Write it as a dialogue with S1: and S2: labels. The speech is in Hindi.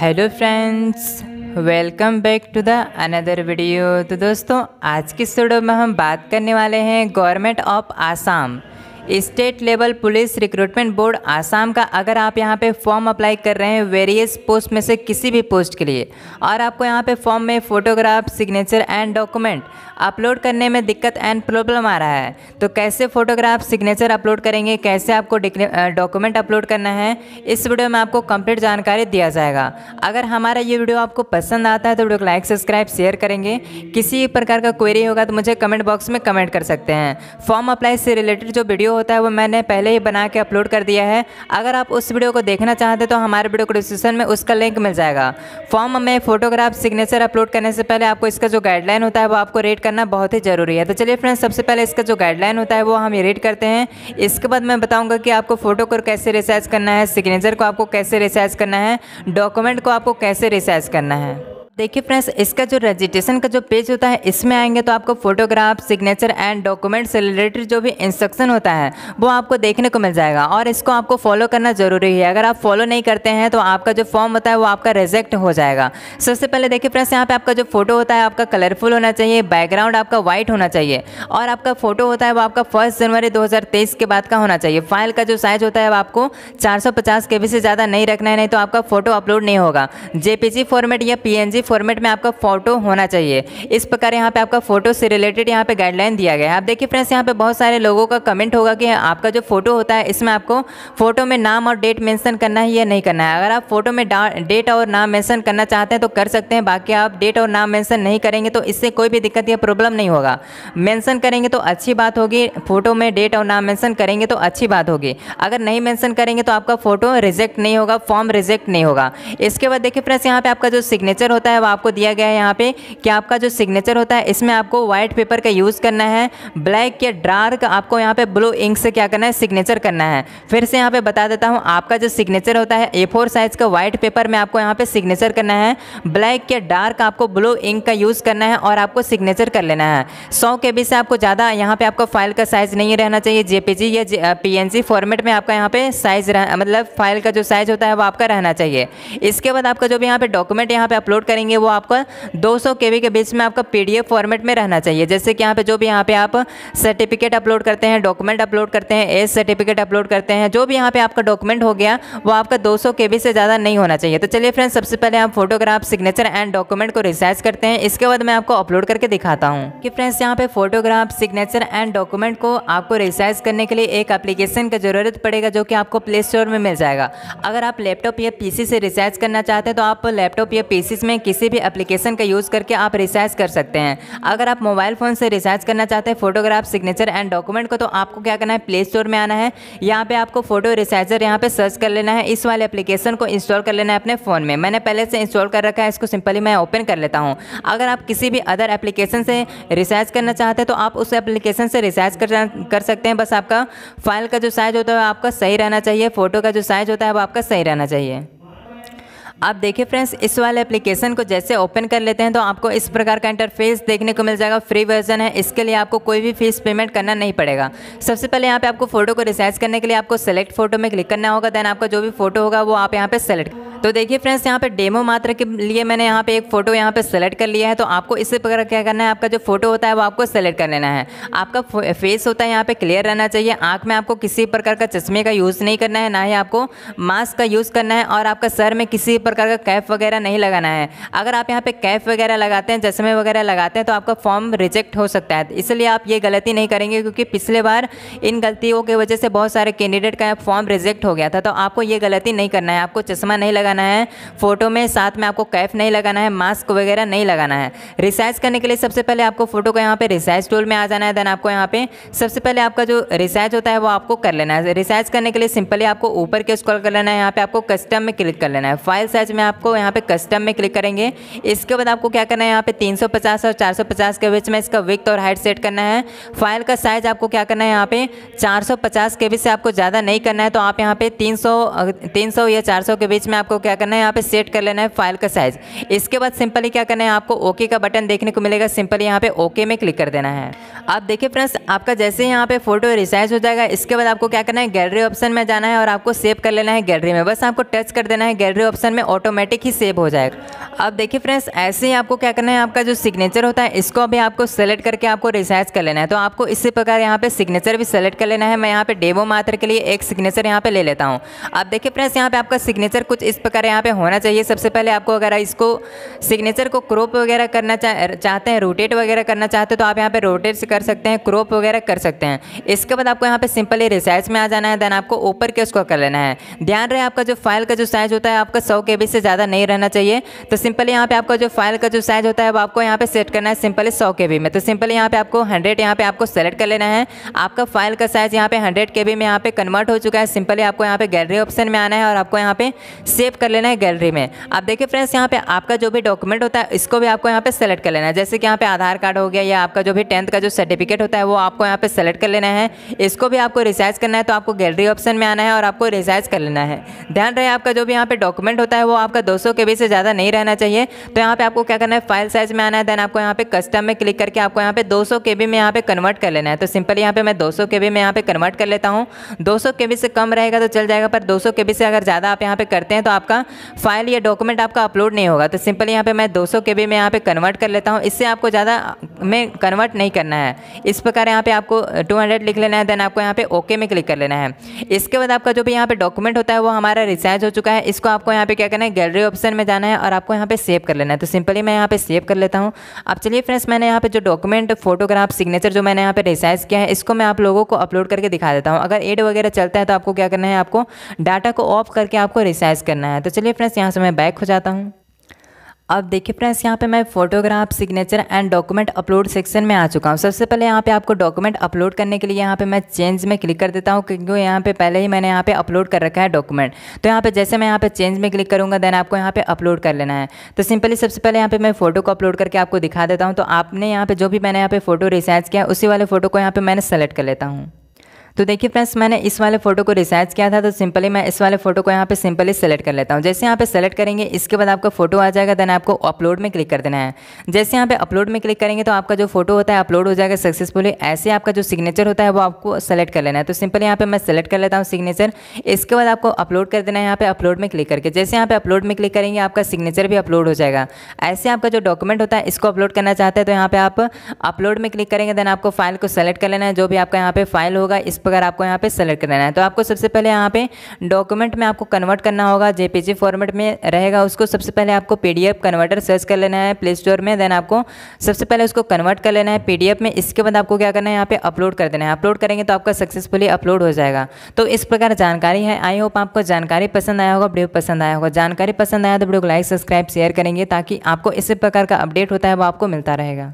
S1: hello friends welcome back to the another video तो दोस्तों आज की स्टूडियो में हम बात करने वाले हैं government of Assam state level police recruitment board Assam का अगर आप यहाँ पे फॉर्म अप्लाई कर रहे हैं वेरियस पोस्ट में से किसी भी पोस्ट के लिए और आपको यहाँ पे फॉर्म में photograph signature and document upload करने में दिक्कत एंड प्रॉब्लम आ रहा है तो कैसे फ़ोटोग्राफ सिग्नेचर अपलोड करेंगे कैसे आपको डॉक्यूमेंट अपलोड करना है इस वीडियो में आपको कंप्लीट जानकारी दिया जाएगा अगर हमारा ये वीडियो आपको पसंद आता है तो वीडियो को लाइक सब्सक्राइब शेयर करेंगे किसी प्रकार का क्वेरी होगा तो मुझे कमेंट बॉक्स में कमेंट कर सकते हैं फॉर्म अप्लाई से रिलेटेड जो वीडियो वीडियो होता है वो मैंने पहले ही बना के अपलोड कर दिया है अगर आप उस वीडियो को देखना चाहते तो हमारे वीडियो को डिस्क्रिप्शन में उसका लिंक मिल जाएगा फॉर्म में फोटोग्राफ सिग्नेचर अपलोड करने से पहले आपको इसका जो गाइडलाइन होता है वो आपको रेड करना बहुत ही ज़रूरी है तो चलिए फ्रेंड्स सबसे पहले इसका जो गाइडलाइन होता है वो हम रेड करते हैं इसके बाद मैं बताऊँगा कि आपको फ़ोटो को कैसे रिसाइज करना है सिग्नेचर को आपको कैसे रिसाइज करना है डॉक्यूमेंट को आपको कैसे रिसाइज करना है देखिए फ्रेंड्स इसका जो रजिस्ट्रेशन का जो पेज होता है इसमें आएंगे तो आपको फोटोग्राफ सिग्नेचर एंड डॉक्यूमेंट से रिलेटेड जो भी इंस्ट्रक्शन होता है वो आपको देखने को मिल जाएगा और इसको आपको फॉलो करना जरूरी है अगर आप फॉलो नहीं करते हैं तो आपका जो फॉर्म होता है वो आपका रिजेक्ट हो जाएगा सबसे पहले देखिए फ्रेंड्स यहाँ पर आपका जो फोटो होता है आपका कलरफुल होना चाहिए बैकग्राउंड आपका व्हाइट होना चाहिए और आपका फोटो होता है वो आपका फर्स्ट जनवरी दो के बाद का होना चाहिए फाइल का जो साइज होता है वो आपको चार सौ से ज़्यादा नहीं रखना है नहीं तो आपका फोटो अपलोड नहीं होगा जेपीजी फॉर्मेट या पी फॉर्मेट में आपका फोटो होना चाहिए इस प्रकार यहाँ पे आपका फोटो से रिलेटेड यहाँ पे गाइडलाइन दिया गया है आप देखिए फ्रेंड्स यहाँ पे बहुत सारे लोगों का कमेंट होगा कि आपका जो फोटो होता है इसमें आपको फोटो में नाम और डेट मैंसन करना है या नहीं करना है अगर आप फोटो में डेट और नाम मैंसन करना चाहते हैं तो कर सकते हैं बाकी आप डेट और नाम मैंसन नहीं करेंगे तो इससे कोई भी दिक्कत या प्रॉब्लम नहीं होगा मैंसन करेंगे तो अच्छी बात होगी फोटो में डेट और नाम मैंसन करेंगे तो अच्छी बात होगी अगर नहीं मैंसन करेंगे तो आपका फोटो रिजेक्ट नहीं होगा फॉर्म रिजेक्ट नहीं होगा इसके बाद देखिए फ्रेंड्स यहाँ पे आपका जो सिग्नेचर होता है मतलब आपको दिया गया है यहाँ पे कि आपका जो सिग्नेचर होता है इसमें आपको व्हाइट पेपर का यूज़ करना है ब्लैक या डार्क आपको यहाँ पे ब्लू इंक से क्या करना है सिग्नेचर करना है फिर से यहाँ पे बता देता हूँ आपका जो सिग्नेचर होता है ए साइज़ का व्हाइट पेपर में आपको यहाँ पर सिग्नेचर करना है ब्लैक या डार्क आपको ब्लू इंक का यूज़ करना है और आपको सिग्नेचर कर लेना है सौ के से आपको ज़्यादा यहाँ पर आपका फाइल का साइज़ नहीं रहना चाहिए जे या पी फॉर्मेट में आपका यहाँ पर साइज़ मतलब फाइल का जो साइज़ होता है वो आपका रहना चाहिए इसके बाद आपका जो भी यहाँ पे डॉक्यूमेंट यहाँ पे अपलोड करें करेंगे वो आपका 200 सौ के के बीच में आपका पीडीएफ फॉर्मेट में रहना चाहिए जैसे कि यहाँ पे जो भी यहाँ पे आप सर्टिफिकेट अपलोड करते हैं डॉक्यूमेंट अपलोड करते हैं एज सर्टिफिकेट अपलोड करते हैं जो भी यहाँ पे आपका डॉक्यूमेंट हो गया वो आपका दो सौ से ज़्यादा नहीं होना चाहिए तो चलिए फ्रेंड्स सबसे पहले आप फोटोग्राफ सिग्नेचर एंड डॉक्यूमेंट को रिसाइज करते हैं इसके बाद मैं आपको अपलोड करके दिखाता हूँ कि फ्रेंड्स यहाँ पे फोटोग्राफ सिग्नेचर एंड डॉक्यूमेंट को आपको रिसाइज करने के लिए एक एप्लीकेशन का जरूरत पड़ेगा जो कि आपको प्ले स्टोर में मिल जाएगा अगर आप लैपटॉप या पीसी से रिसाइज करना चाहते हैं तो आप लैपटॉप या पीसी में किसी भी एप्लीकेशन का यूज़ करके आप रिसाइज कर सकते हैं अगर आप मोबाइल फ़ोन से रिसाइज करना चाहते हैं फोटोग्राफ सिग्नेचर एंड डॉक्यूमेंट को तो आपको क्या करना है प्ले स्टोर में आना है यहाँ पर आपको फोटो रिसाइजर यहाँ पर सर्च कर लेना है इस वाले एप्लीकेशन को इंस्टॉल कर लेना है अपने फ़ोन में मैंने पहले से इंस्टॉल कर रखा है इसको सिंपली मैं ओपन कर लेता हूँ अगर आप किसी भी अदर एप्लीकेशन से रिसाइज करना चाहते हैं तो आप उस एप्लीकेशन से रिसाइज कर, कर सकते हैं बस आपका फाइल का जो साइज़ होता है आपका सही रहना चाहिए फ़ोटो का जो साइज़ होता है वो आपका सही रहना चाहिए आप देखिए फ्रेंड्स इस वाले एप्लीकेशन को जैसे ओपन कर लेते हैं तो आपको इस प्रकार का इंटरफेस देखने को मिल जाएगा फ्री वर्जन है इसके लिए आपको कोई भी फीस पेमेंट करना नहीं पड़ेगा सबसे पहले यहाँ पे आपको फोटो को रिसाइज करने के लिए आपको सेलेक्ट फोटो में क्लिक करना होगा देन आपका जो भी फोटो होगा वो आप यहाँ पे सेलेक्ट तो देखिए फ्रेंड्स यहाँ पे डेमो मात्र के लिए मैंने यहाँ पे एक फ़ोटो यहाँ पे सेलेक्ट कर लिया है तो आपको इससे पर क्या करना है आपका जो फोटो होता है वो आपको सेलेक्ट कर लेना है आपका फेस होता है यहाँ पे क्लियर रहना चाहिए आँख में आपको किसी प्रकार का चश्मे का यूज़ नहीं करना है ना ही आपको मास्क का यूज़ करना है और आपका सर में किसी प्रकार का कैफ वगैरह नहीं लगाना है अगर आप यहाँ पर कैफ वगैरह लगाते हैं चश्मे वगैरह लगाते हैं तो आपका फॉर्म रिजेक्ट हो सकता है इसलिए आप ये गलती नहीं करेंगे क्योंकि पिछले बार इन गलतियों की वजह से बहुत सारे कैंडिडेट का फॉर्म रिजेक्ट हो गया था तो आपको ये गलती नहीं करना है आपको चश्मा नहीं लगाना लगाना है फ़ोटो में साथ में आपको कैफ नहीं लगाना है मास्क वगैरह नहीं लगाना है रिसाइज करने के लिए सबसे पहले आपको फ़ोटो को यहाँ पे रिसाइज टूल में आ जाना है देन आपको यहाँ पे सबसे पहले आपका जो रिसाइज होता है वो आपको कर लेना है रिसाइज करने के लिए सिंपली आपको ऊपर के स्क्रॉल कर लेना है यहाँ पे आपको कस्टम में क्लिक कर लेना है फाइल साइज में आपको यहाँ पे कस्टम में क्लिक करेंगे इसके बाद आपको क्या करना है यहाँ पे 350 और 450 के बीच में इसका विक्त और हाइट सेट करना है फाइल का साइज आपको क्या करना है यहाँ पे 450 के बीच से आपको ज़्यादा नहीं करना है तो आप यहाँ पे 300 300 या 400 के बीच में आपको क्या करना है यहाँ पे सेट कर लेना है फाइल का साइज़ इसके बाद सिंपली क्या करना है आपको ओके का बटन देखने को मिलेगा सिंपली यहाँ पे ओके में क्लिक कर देना है आप देखिए फ्रेंड्स आपका जैसे यहाँ पे फोटो रिसाइज हो जाएगा इसके बाद आपको क्या करना है गैलरी ऑप्शन में जाना है और आपको सेव कर लेना है गैलरी में बस आपको टच कर देना है गैलरी ऑप्शन में ऑटोमेटिक ही सेव हो जाएगा अब देखिए फ्रेंड्स ऐसे ही आपको क्या करना है आपका जो सिग्नेचर होता है इसको अभी आपको सेलेक्ट करके आपको रिसाइज कर लेना है तो आपको इसी प्रकार यहाँ पे सिग्नेचर भी सेलेक्ट कर लेना है मैं यहाँ पे डेवो मात्र के लिए एक सिग्नेचर यहाँ पे ले लेता हूँ अब देखिए फ्रेंड्स यहाँ पे आपका सिग्नेचर कुछ इस प्रकार प्रकार यहाँ पे होना चाहिए सबसे पहले आपको अगर इसको सिग्नेचर को क्रॉप वगैरह करना चाहते हैं रोटेट वगैरह करना चाहते हैं तो आप यहाँ पे रोटेट कर सकते हैं क्रॉप वगैरह कर सकते हैं इसके बाद आपको यहाँ पे सिंपली रिसाइज में आ जाना है देन आपको ऊपर के उसको कर लेना है ध्यान रहे आपका जो फाइल का जो साइज होता है आपका सौ के से ज़्यादा नहीं रहना चाहिए तो सिंपली यहाँ पे आपका जो फाइल का जो साइज होता है वो आपको यहाँ पे सेट करना है सिंपली सौ के में तो सिंपली यहाँ पे आपको हंड्रेड यहाँ पे आपको सेलेक्ट कर लेना है आपका फाइल का साइज यहाँ पे हंड्रेड के में यहाँ पे कन्वर्ट हो चुका है सिंपली आपको यहाँ पर गैलरी ऑप्शन में आना है और आपको यहाँ पे सेव कर लेना है गैलरी में आप देखिए फ्रेंड्स यहाँ पे आपका जो भी डॉक्यूमेंट होता है इसको भी आपको यहाँ पे सेलेक्ट कर लेना है जैसे कि यहाँ पे आधार कार्ड हो गया या आपका जो भी टेंथ का जो सर्टिफिकेट होता है वो आपको यहाँ पे सेलेक्ट कर लेना है इसको भी आपको रिसाइज करना है तो आपको गैलरी ऑप्शन में आना है और आपको रिसाइज कर लेना है ध्यान रहे आपका जो भी यहाँ पे डॉक्यूमेंट होता है वो आपका दो सौ से ज़्यादा नहीं रहना चाहिए तो यहाँ पे आपको क्या करना है फाइल साइज में आना है देन आपको यहाँ पे कस्टम में क्लिक करके आपको यहाँ पे दो सौ में यहाँ पे कन्वर्ट कर लेना है तो सिंपल यहाँ पे मैं दो सौ में यहाँ पे कन्वर्ट कर लेता हूँ दो सौ से कम रहेगा तो चल जाएगा पर दो सौ से अगर ज़्यादा आप यहाँ पे करते हैं तो आप आपका फाइल या डॉक्यूमेंट आपका अपलोड नहीं होगा तो सिंपल यहाँ पे मैं 200 के बी में यहाँ पे कन्वर्ट कर लेता हूँ इससे आपको ज़्यादा में कन्वर्ट नहीं करना है इस प्रकार यहाँ पे आपको 200 लिख लेना है देन आपको यहाँ पे ओके में क्लिक कर लेना है इसके बाद आपका जो भी यहाँ पे डॉक्यूमेंट होता है वो हमारा रिसाइज हो चुका है इसको आपको यहाँ पे क्या करना है गैलरी ऑप्शन में जाना है और आपको यहाँ पे सेव कर लेना है तो सिंपली मैं यहाँ पे सेव कर लेता हूँ अब चलिए फ्रेंड्स मैंने यहाँ पे जो डॉक्यूमेंट फोटोग्राफ सिग्नेचर जो मैंने यहाँ पे रिसाइज किया है इसको मैं आप लोगों को अपलोड करके दिखा देता हूँ अगर एड वगैरह चलता है तो आपको क्या करना है आपको डाटा को ऑफ करके आपको रिसाइज करना है है तो चलिए फ्रेंड्स यहाँ से मैं बैक हो जाता हूँ अब देखिए फ्रेंड्स यहाँ पे मैं photograph signature and document upload section में आ चुका हूँ सबसे पहले यहाँ पे आपको डॉक्यूमेंट अपलोड करने के लिए यहाँ पे मैं चेंज में क्लिक कर देता हूँ क्योंकि यहाँ पे पहले ही मैंने यहाँ पे अपलोड कर रखा है डॉक्यूमेंट तो यहाँ पे जैसे मैं यहाँ पे चेंज में क्लिक करूँगा देन आपको यहाँ पे अपलोड कर लेना है तो सिंपली सबसे पहले यहाँ पे मैं फोटो को अपलोड करके आपको दिखा देता हूँ तो आपने यहाँ पे जो भी मैंने यहाँ पे फोटो रिसर्च किया उसी वाले फोटो को यहाँ पे मैंने सेलेक्ट कर लेता हूँ तो देखिए फ्रेंड्स मैंने इस वाले फोटो को रिसाइज किया था तो सिंपली मैं इस वाले फोटो को यहाँ पे सिंपली सेलेक्ट कर लेता हूँ जैसे यहाँ पे सेलेक्ट करेंगे इसके बाद आपका फोटो आ जाएगा देन आपको अपलोड में क्लिक कर देना है जैसे यहाँ पे अपलोड में क्लिक करेंगे तो आपका जो फोटो होता है अपलोड हो जाएगा सक्सेसफुली ऐसे आपका जो सिग्नेचर होता है वो आपको सेलेक्ट कर लेना है तो सिंपली यहाँ पे मैं सेलेक्ट कर लेता हूँ सिग्नेचर इसके बाद आपको अपलोड कर देना है यहाँ पे अपलोड में क्लिक करके जैसे यहाँ पे अपलोड में क्लिक करेंगे आपका सिग्नेचर भी अपलोड हो जाएगा ऐसे आपका जो डॉक्यूमेंट होता है इसको अपलोड करना चाहते हैं तो यहाँ पे आप अपलोड में क्लिक करेंगे देन आपको फाइल को सेलेक्ट कर लेना है जो भी आपका यहाँ पे फाइल होगा इस पर प्रकार आपको यहाँ पे सेलेक्ट करना है तो आपको सबसे पहले यहाँ पे डॉक्यूमेंट में आपको कन्वर्ट करना होगा जेपीजी फॉर्मेट में रहेगा उसको सबसे पहले आपको पीडीएफ कन्वर्टर सर्च कर लेना है प्ले स्टोर में देन आपको सबसे पहले उसको कन्वर्ट कर लेना है पीडीएफ में इसके बाद आपको क्या करना है यहाँ पे अपलोड कर देना है अपलोड करेंगे तो आपका सक्सेसफुली अपलोड हो जाएगा तो इस प्रकार जानकारी है आई होप आपको जानकारी पसंद आया होगा वीडियो पसंद आया होगा जानकारी पसंद आया तो वीडियो को लाइक सब्सक्राइब शेयर करेंगे ताकि आपको इसी प्रकार का अपडेट होता है वो आपको मिलता रहेगा